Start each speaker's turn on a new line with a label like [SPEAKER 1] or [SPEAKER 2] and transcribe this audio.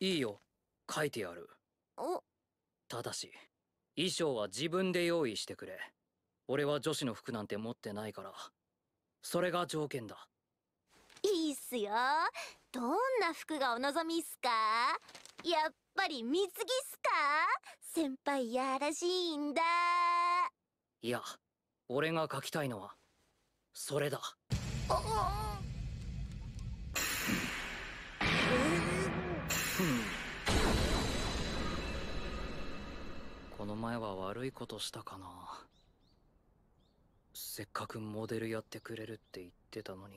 [SPEAKER 1] いいよ書いてやるただし衣装は自分で用意してくれ俺は女子の服なんて持ってないからそれが条件だ
[SPEAKER 2] いいっすよどんな服がお望みっすかやっぱり水着っすか先輩やらしいんだ
[SPEAKER 1] いや俺が書きたいのはそれだああの前は悪いことしたかなせっかくモデルやってくれるって言ってたのに。